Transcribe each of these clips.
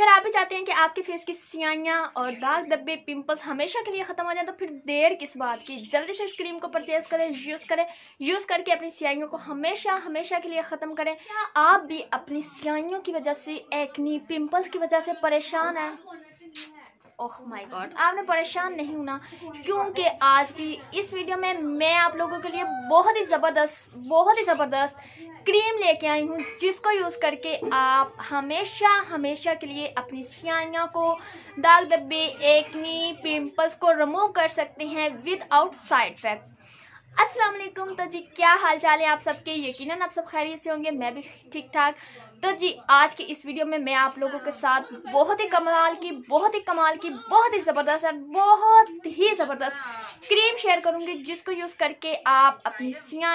अगर आप भी चाहते हैं कि आपके फेस की सियाइयाँ और दाग दब्बे पिंपल्स हमेशा के लिए ख़त्म हो जाए तो फिर देर किस बात की जल्दी से इस क्रीम को परचेज करें यूज़ करें यूज़ करके अपनी सियाइयों को हमेशा हमेशा के लिए ख़त्म करें आप भी अपनी सियाइयों की वजह से एक्नी पिंपल्स की वजह से परेशान हैं ओह माय गॉड आपने परेशान नहीं होना क्योंकि आज की इस वीडियो में मैं आप लोगों के लिए बहुत ही ज़बरदस्त बहुत ही ज़बरदस्त क्रीम लेके आई हूँ जिसको यूज़ करके आप हमेशा हमेशा के लिए अपनी सियाइयों को दाग धब्बे एकनी पिंपल्स को रिमूव कर सकते हैं विद आउट साइड इफेक्ट अस्सलाम वालेकुम तो जी क्या हाल चाल है आप सबके यकीनन आप सब खैरियत से होंगे मैं भी ठीक ठाक तो जी आज के इस वीडियो में मैं आप लोगों के साथ बहुत ही कमाल की बहुत ही कमाल की बहुत ही ज़बरदस्त और बहुत ही ज़बरदस्त क्रीम शेयर करूंगी जिसको यूज़ करके आप अपनी सियाँ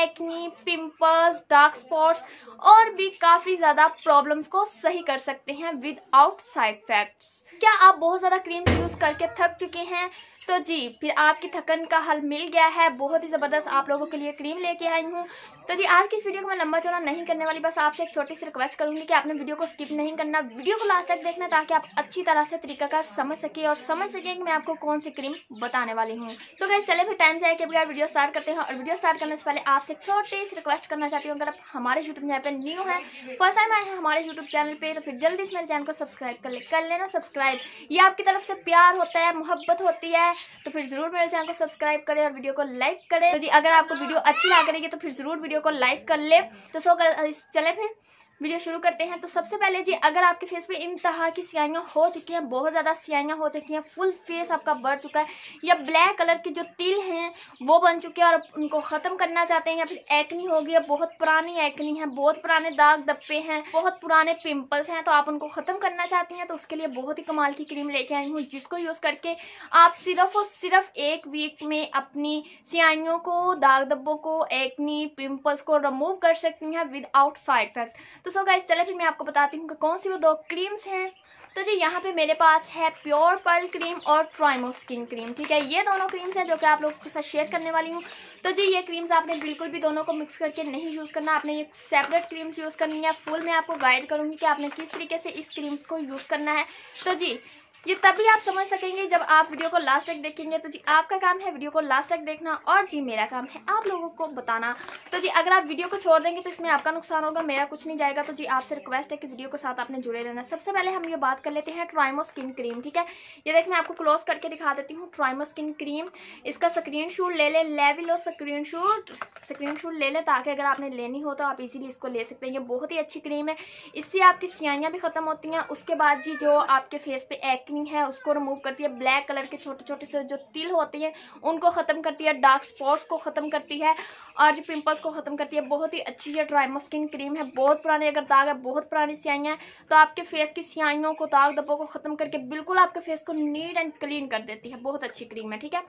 एक्नी पिम्पल्स डार्क स्पॉट्स और भी काफ़ी ज़्यादा प्रॉब्लम्स को सही कर सकते हैं विद आउट साइड इफेक्ट्स क्या आप बहुत ज़्यादा क्रीम यूज़ करके थक चुके हैं तो जी फिर आपकी थकन का हल मिल गया है बहुत ही ज़बरदस्त आप लोगों के लिए क्रीम लेके आई हूँ तो जी आज की इस वीडियो को मैं लंबा चौड़ा नहीं करने वाली बस आपसे एक छोटी सी रिक्वेस्ट करूँगी कि आपने वीडियो को स्किप नहीं करना वीडियो को लास्ट तक देखना ताकि आप अच्छी तरह से तरीकाकार समझ सके और समझ सकें कि मैं आपको कौन सी क्रीम बताने वाली हूँ तो कैसे चले फिर टाइम से आए कि अभी वीडियो स्टार्ट करते हैं और वीडियो स्टार्ट करने से पहले आपसे एक छोटी सी रिक्वेस्ट करना चाहती हूँ अगर आप हमारे यूट्यूब चैनल पर न्यू है फर्स्ट टाइम आए हैं हमारे यूट्यूब चैनल पर तो फिर जल्दी इस मेरे चैनल को सब्सक्राइब कर ले कर लेना सब्सक्राइब ये आपकी तरफ से प्यार होता है मोहब्बत होती है है तो फिर जरूर मेरे चैनल को सब्सक्राइब करें और वीडियो को लाइक करें तो जी अगर आपको वीडियो अच्छी रही है तो फिर जरूर वीडियो को लाइक कर ले तो सो चले फिर वीडियो शुरू करते हैं तो सबसे पहले जी अगर आपके फेस पे इन तरह की सियाइयाँ हो चुकी हैं बहुत ज़्यादा सियाइयाँ हो चुकी हैं फुल फेस आपका बढ़ चुका है या ब्लैक कलर के जो तिल हैं वो बन चुके हैं और उनको ख़त्म करना चाहते हैं या फिर एक्नी हो गई है बहुत पुरानी एक्नी है बहुत पुराने दाग दप्पे हैं बहुत पुराने पिम्पल्स हैं तो आप उनको ख़त्म करना चाहती हैं तो उसके लिए बहुत ही कमाल की क्रीम लेके आई हूँ जिसको यूज़ करके आप सिर्फ और सिर्फ एक वीक में अपनी सियाइयों को दाग दब्बों को एक्नी पिम्पल्स को रिमूव कर सकती हैं विदआउट साइड इफेक्ट तो सो गाइस चले फिर मैं आपको बताती हूँ कि कौन सी वो दो क्रीम्स हैं तो जी यहाँ पे मेरे पास है प्योर पर्ल क्रीम और ट्राइमो स्किन क्रीम ठीक है ये दोनों क्रीम्स हैं जो कि आप लोगों के साथ शेयर करने वाली हूँ तो जी ये क्रीम्स आपने बिल्कुल भी दोनों को मिक्स करके नहीं यूज़ करना आपने ये सेपरेट क्रीम्स यूज़ करनी है फुल मैं आपको गाइड करूँगी कि आपने किस तरीके से इस क्रीम्स को यूज़ करना है तो जी ये तभी आप समझ सकेंगे जब आप वीडियो को लास्ट तक देखेंगे तो जी आपका काम है वीडियो को लास्ट तक देखना और जी मेरा काम है आप लोगों को बताना तो जी अगर आप वीडियो को छोड़ देंगे तो इसमें आपका नुकसान होगा मेरा कुछ नहीं जाएगा तो जी आपसे रिक्वेस्ट है कि वीडियो के साथ आपने जुड़े रहना सबसे पहले हम ये बात कर लेते हैं ट्राइमो स्किन क्रीम ठीक है ये देख मैं आपको क्लोज करके दिखा देती हूँ ट्राइमो स्किन क्रीम इसका स्क्रीन शूट ले लें लेविल और स्क्रीन शूट स्क्रीन शूट ले लें ताकि अगर आपने लेनी हो तो आप इजीली इसको ले सकते हैं ये बहुत ही अच्छी क्रीम है इससे आपकी सियाइयाँ भी ख़त्म होती हैं उसके बाद जी जो आपके फेस पे एक् डार्कनिंग है उसको रिमूव करती है ब्लैक कलर के छोटे छोटे से जो तिल होते हैं उनको ख़त्म करती है डार्क स्पॉट्स को ख़त्म करती है और जो पिम्पल्स को ख़त्म करती है बहुत ही अच्छी है ड्राई मस्किन क्रीम है बहुत पुरानी अगर दाग है बहुत पुरानी सियाइयाँ तो आपके फेस की सियाइयों को दाग दबों को ख़त्म करके बिल्कुल आपके फेस को नीट एंड क्लीन कर देती है बहुत अच्छी क्रीम है ठीक है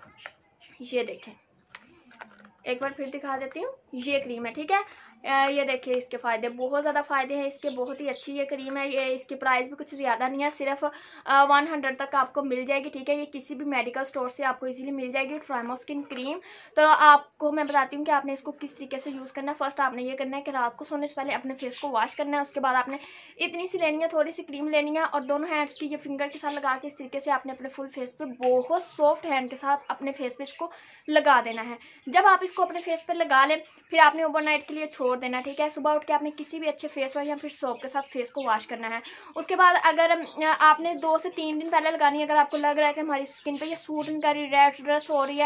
ये देखें एक बार फिर दिखा देती हूँ ये क्रीम है ठीक है ये देखिए इसके फ़ायदे बहुत ज़्यादा फ़ायदे हैं इसके बहुत ही अच्छी ये क्रीम है ये इसकी प्राइस भी कुछ ज़्यादा नहीं है सिर्फ वन हंड्रेड तक आपको मिल जाएगी ठीक है ये किसी भी मेडिकल स्टोर से आपको इजीली मिल जाएगी ट्राइमोस्किन क्रीम तो आपको मैं बताती हूँ कि आपने इसको किस तरीके से यूज़ करना है फर्स्ट आपने ये करना है कि रात को सोने से पहले अपने फेस को वॉश करना है उसके बाद आपने इतनी सी लेनी है थोड़ी सी क्रीम लेनी है और दोनों हैंड्स की ये फिंगर के साथ लगा के इस तरीके से आपने अपने फुल फेस पर बहुत सॉफ्ट हैंड के साथ अपने फेस पर इसको लगा देना है जब आप इसको अपने फेस पर लगा लें फिर आपने ओवरनाइट के लिए छोड़ देना ठीक है सुबह उठ के आपने किसी भी अच्छे फेस वॉश या फिर सोप के साथ फेस को वॉश करना है उसके बाद अगर आपने दो से तीन दिन पहले लगानी है अगर आपको लग रहा है कि हमारी स्किन पर यह सूट नहीं कर रही रेड ड्रेस हो रही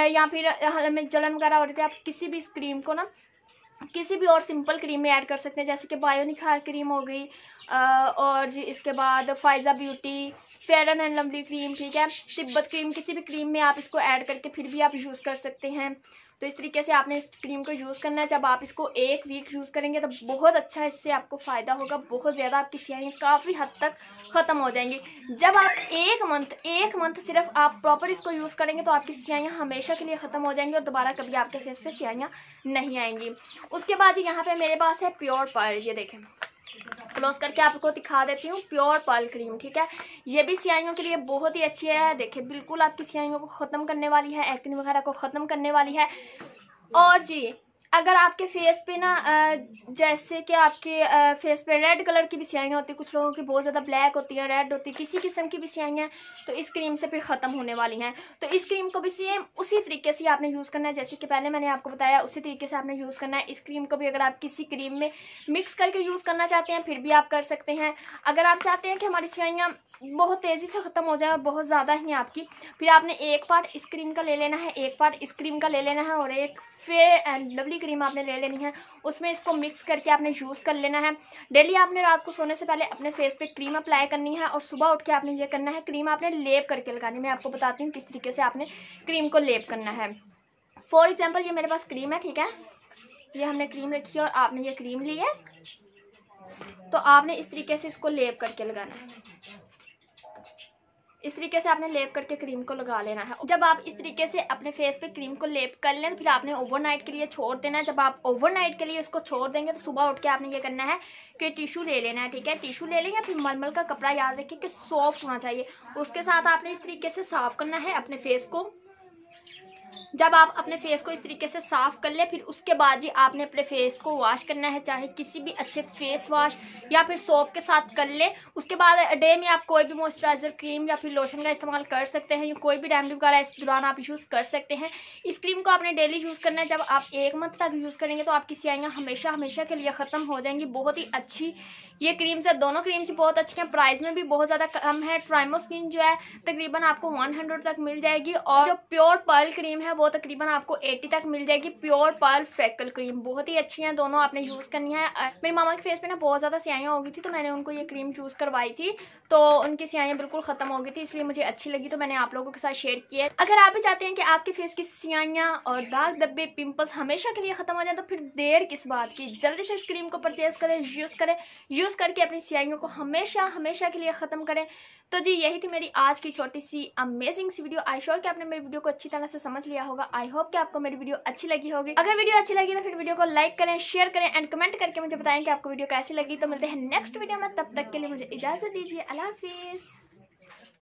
है या फिर हमें जलन वगैरह हो रही थी आप किसी भी क्रीम को ना किसी भी और सिंपल क्रीम में ऐड कर सकते हैं जैसे कि बायोनिखार क्रीम हो गई और जी इसके बाद Faiza beauty fair and lovely cream ठीक है तिब्बत क्रीम किसी भी क्रीम में आप इसको ऐड करके फिर भी आप यूज़ कर सकते हैं तो इस तरीके से आपने इस क्रीम को यूज़ करना है जब आप इसको एक वीक यूज़ करेंगे तो बहुत अच्छा इससे आपको फ़ायदा होगा बहुत ज़्यादा आपकी स्याहियाँ काफ़ी हद तक ख़त्म हो जाएंगी जब आप एक मंथ एक मंथ सिर्फ आप प्रॉपर इसको यूज़ करेंगे तो आपकी स्याहियाँ हमेशा के लिए ख़त्म हो जाएंगी और दोबारा कभी आपके फेस पर स्याहियाँ नहीं आएंगी उसके बाद यहाँ पर मेरे पास है प्योर पर्ल ये देखें क्लोज करके आपको दिखा देती हूँ प्योर पर्ल क्रीम ठीक है ये भी सियाइयों के लिए बहुत ही अच्छी है देखिए बिल्कुल आपकी सियाइयों को ख़त्म करने वाली है एक्टिंग वगैरह को ख़त्म करने वाली है और जी अगर आपके फेस पे ना जैसे कि आपके फेस पे रेड कलर की भी सियाइयाँ होती हैं कुछ लोगों की बहुत ज़्यादा ब्लैक होती हैं रेड होती है किसी किस्म की भी सियाइयाँ तो इस क्रीम से फिर ख़त्म होने वाली हैं तो इस क्रीम को भी सेम उसी तरीके से आपने यूज़ करना है जैसे कि पहले मैंने आपको बताया उसी तरीके से आपने यूज़ करना है इस क्रीम को भी अगर आप किसी क्रीम में मिक्स करके यूज़ करना चाहते हैं फिर भी आप कर सकते हैं अगर आप चाहते हैं कि हमारी सियाइयाँ बहुत तेज़ी से ख़त्म हो जाए बहुत ज़्यादा ही आपकी फिर आपने एक पार्ट इस क्रीम का ले लेना है एक पार्ट इस क्रीम का ले लेना है और एक फेयर एंड लवली क्रीम आपने ले लेनी है उसमें इसको मिक्स करके आपने यूज़ कर लेना है डेली आपने रात को सोने से पहले अपने फेस पे क्रीम अप्लाई करनी है और सुबह उठ के आपने ये करना है क्रीम आपने लेप करके लगानी मैं आपको बताती हूँ किस तरीके से आपने क्रीम को लेप करना है फॉर एग्जाम्पल ये मेरे पास क्रीम है ठीक है ये हमने क्रीम रखी है और आपने ये क्रीम ली है तो आपने इस तरीके से इसको लेप करके लगाना है इस तरीके से आपने लेप करके क्रीम को लगा लेना है जब आप इस तरीके से अपने फेस पे क्रीम को लेप कर लें तो फिर आपने ओवरनाइट के लिए छोड़ देना है जब आप ओवरनाइट के लिए इसको छोड़ देंगे तो सुबह उठ के आपने ये करना है कि टिशू ले लेना है ठीक है टिशू ले लेंगे फिर मलमल का कपड़ा याद रखें कि सॉफ्ट होना चाहिए उसके साथ आपने इस तरीके से साफ करना है अपने फेस को जब आप अपने फेस को इस तरीके से साफ़ कर ले फिर उसके बाद ही आपने अपने फेस को वॉश करना है चाहे किसी भी अच्छे फेस वॉश या फिर सोप के साथ कर ले उसके बाद डे में आप कोई भी मॉइस्चराइज़र क्रीम या फिर लोशन का इस्तेमाल कर सकते हैं या कोई भी डैमडी वगैरह इस दौरान आप यूज़ कर सकते हैं इस क्रीम को आपने डेली यूज़ करना है जब आप एक मंथ तक यूज़ करेंगे तो आपकी सियाइयाँ हमेशा हमेशा के लिए ख़त्म हो जाएंगी बहुत ही अच्छी ये क्रीम्स है दोनों क्रीम्स बहुत अच्छी हैं प्राइस में भी बहुत ज़्यादा कम है ट्राइमो स्किन जो है तकरीबन आपको वन तक मिल जाएगी और जो प्योर पर्ल क्रीम है वो तकरीबन आपको 80 तक मिल जाएगी प्योर पर्ल फ्रैकल क्रीम बहुत ही अच्छी है दोनों आपने यूज़ करनी है मेरे मामा के फेस पे ना बहुत ज़्यादा सियाइयाँ हो गई थी तो मैंने उनको ये क्रीम चूज़ करवाई थी तो उनकी सियाइयाँ बिल्कुल ख़त्म हो गई थी इसलिए मुझे अच्छी लगी तो मैंने आप लोगों के साथ शेयर किया अगर आप भी चाहते हैं कि आपके फेस की सियाइयाँ और दाग धब्बे पिम्पल्स हमेशा के लिए ख़त्म हो जाए तो फिर देर किस बात की जल्दी से इस क्रीम को परचेज़ करें यूज़ करें यूज़ करके अपनी सियाइयों को हमेशा हमेशा के लिए ख़त्म करें तो जी यही थी मेरी आज की छोटी सी अमेजिंग सी वीडियो आई श्योर कि आपने मेरी वीडियो को अच्छी तरह से समझ लिया लिया होगा आई होप कि आपको मेरी वीडियो अच्छी लगी होगी अगर वीडियो अच्छी लगी तो फिर वीडियो को लाइक करें शेयर करें एंड कमेंट करके मुझे बताएं कि आपको वीडियो कैसी लगी तो मिलते हैं नेक्स्ट वीडियो में तब तक के लिए मुझे इजाजत दीजिए अल्लाह हाफिज़